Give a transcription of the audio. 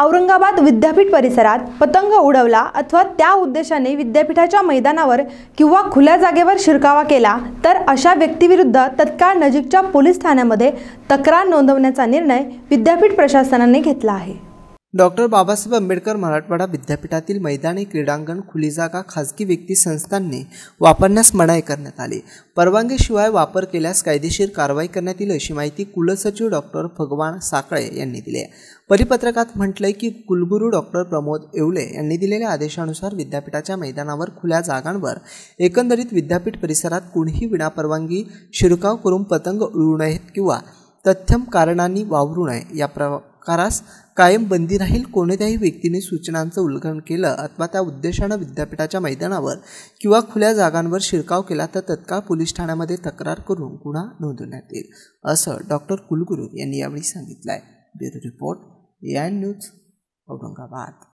औरंगाबाद विद्यापीठ परिसरात पतंग उडवला अथवा त्या उद्देशाने विद्यापीठाच्या मैदानावर किंवा खुल्या जागेवर शिरकावा केला तर अशा व्यक्तीविरुद्ध तत्काळ नजीकच्या पोलीस ठाण्यामध्ये तक्रार नोंदवण्याचा निर्णय विद्यापीठ प्रशासनाने घेतला आहे डॉक्टर बाबासाहेब आंबेडकर मराठवाडा विद्यापीठातील मैदानी क्रीडांगण खुली जागा खाजगी व्यक्ती संस्थांनी वापरण्यास मनाई करण्यात आली परवानगीशिवाय वापर केल्यास कायदेशीर कारवाई करण्यात येईल अशी माहिती कुलसचिव डॉक्टर भगवान साकळे यांनी दिली आहे परिपत्रकात म्हटलंय की कुलगुरू डॉक्टर प्रमोद येवले यांनी दिलेल्या आदेशानुसार विद्यापीठाच्या मैदानावर खुल्या जागांवर एकंदरीत विद्यापीठ परिसरात कुणीही विनापरवानगी शिरकाव करून पतंग उडू नयेत किंवा तथ्यम कारणांनी वावरू नये या प्र कारास कायम बंदी राहील कोणत्याही व्यक्तीने सूचनांचं उल्लंघन केलं अथवा त्या उद्देशानं विद्यापीठाच्या मैदानावर किंवा खुल्या जागांवर शिरकाव केला तर तत्काळ पोलीस ठाण्यामध्ये तक्रार करून गुन्हा नोंदवण्यात येईल असं डॉक्टर कुलगुरू यांनी यावेळी सांगितलं आहे ब्युरो रिपोर्ट या न्यूज औरंगाबाद